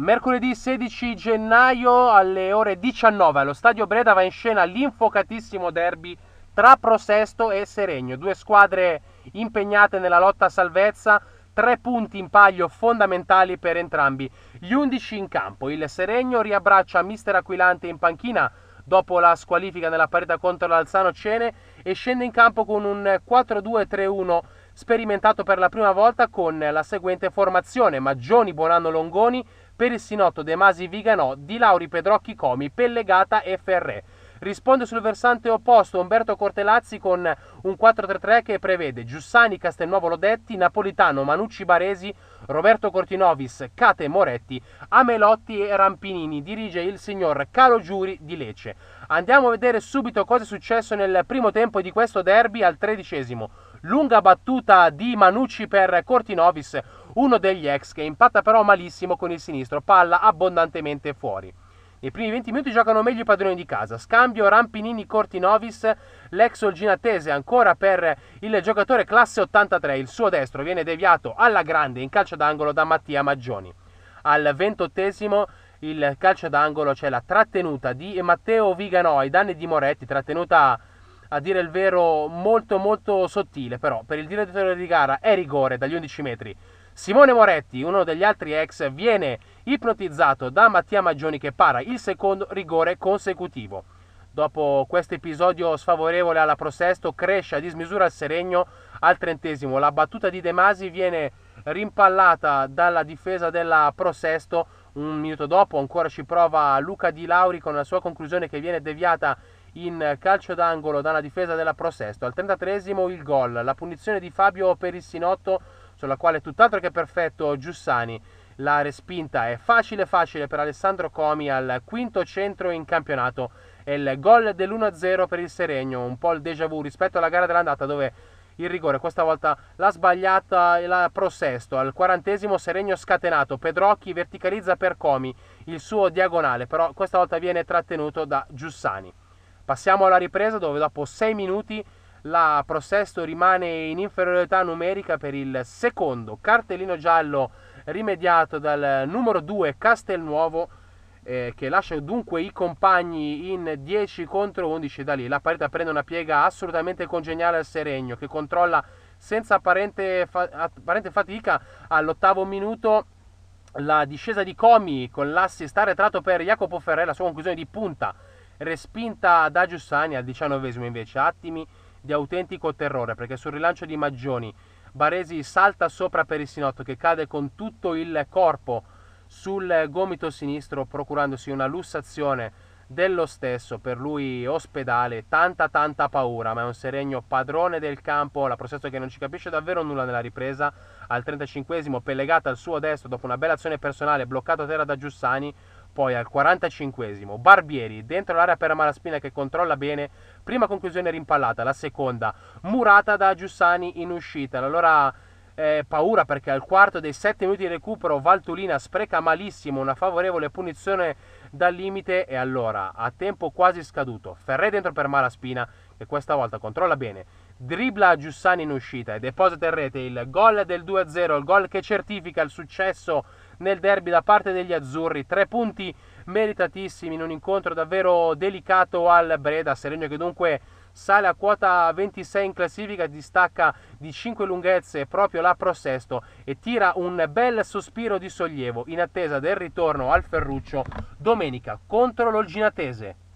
Mercoledì 16 gennaio alle ore 19 allo stadio Breda va in scena l'infocatissimo derby tra Prosesto e Seregno, due squadre impegnate nella lotta a salvezza, tre punti in palio fondamentali per entrambi, gli 11 in campo. Il Seregno riabbraccia mister Aquilante in panchina dopo la squalifica nella partita contro l'Alzano Cene e scende in campo con un 4-2-3-1 sperimentato per la prima volta con la seguente formazione: Maggioni, Bonanno, Longoni, per il Sinotto De Masi, Viganò, Di Lauri, Pedrocchi, Comi, Pellegata, FRE. Risponde sul versante opposto Umberto Cortelazzi con un 4-3-3 che prevede Giussani, Castelnuovo Lodetti, Napolitano, Manucci Baresi, Roberto Cortinovis, Cate Moretti, Amelotti e Rampinini. Dirige il signor Caro Giuri di Lecce. Andiamo a vedere subito cosa è successo nel primo tempo di questo derby al tredicesimo. Lunga battuta di Manucci per Cortinovis, uno degli ex che impatta però malissimo con il sinistro, palla abbondantemente fuori. Nei primi 20 minuti giocano meglio i padroni di casa. Scambio Rampinini Corti Novis, l'ex olginatese ancora per il giocatore classe 83. Il suo destro viene deviato alla grande in calcio d'angolo da Mattia Maggioni. Al ventottesimo il calcio d'angolo c'è cioè la trattenuta di Matteo Viganò ai danni di Moretti, trattenuta a dire il vero molto molto sottile, però per il direttore di gara è rigore dagli 11 metri. Simone Moretti, uno degli altri ex, viene ipnotizzato da Mattia Maggioni che para il secondo rigore consecutivo. Dopo questo episodio sfavorevole alla Prosesto, cresce a dismisura il Seregno al trentesimo. La battuta di De Masi viene rimpallata dalla difesa della Prosesto. Un minuto dopo ancora ci prova Luca Di Lauri con la sua conclusione che viene deviata in calcio d'angolo dalla difesa della Prosesto. Al trentatresimo il gol, la punizione di Fabio per il Sinotto sulla quale tutt'altro che perfetto Giussani. La respinta è facile facile per Alessandro Comi al quinto centro in campionato e il gol dell'1-0 per il Seregno, un po' il déjà vu rispetto alla gara dell'andata dove il rigore questa volta l'ha sbagliata e la prosesto al quarantesimo Seregno scatenato, Pedrocchi verticalizza per Comi il suo diagonale, però questa volta viene trattenuto da Giussani. Passiamo alla ripresa dove dopo 6 minuti la Prosesto rimane in inferiorità numerica per il secondo cartellino giallo rimediato dal numero 2 Castelnuovo eh, che lascia dunque i compagni in 10 contro 11 da lì la partita prende una piega assolutamente congeniale al Seregno che controlla senza apparente, fa- apparente fatica all'ottavo minuto la discesa di Comi con l'assist arretrato per Jacopo Ferrer la sua conclusione di punta respinta da Giussani al diciannovesimo invece Attimi di autentico terrore, perché sul rilancio di Maggioni Baresi salta sopra per il sinotto che cade con tutto il corpo sul gomito sinistro procurandosi una lussazione dello stesso, per lui ospedale, tanta tanta paura, ma è un Seregno padrone del campo, la processo che non ci capisce davvero nulla nella ripresa, al 35esimo Pellegata al suo destro dopo una bella azione personale bloccato a terra da Giussani, poi al 45esimo, Barbieri dentro l'area per Malaspina che controlla bene, prima conclusione rimpallata, la seconda murata da Giussani in uscita. Allora eh, paura perché al quarto dei 7 minuti di recupero Valtulina spreca malissimo una favorevole punizione dal limite e allora a tempo quasi scaduto Ferré dentro per Malaspina che questa volta controlla bene dribla Giussani in uscita e deposita in rete il gol del 2-0 il gol che certifica il successo nel derby da parte degli azzurri. Tre punti meritatissimi in un incontro davvero delicato al Breda, Serenio che dunque sale a quota 26 in classifica, distacca di 5 lunghezze proprio la Pro Sesto e tira un bel sospiro di sollievo in attesa del ritorno al Ferruccio domenica contro l'Olginatese.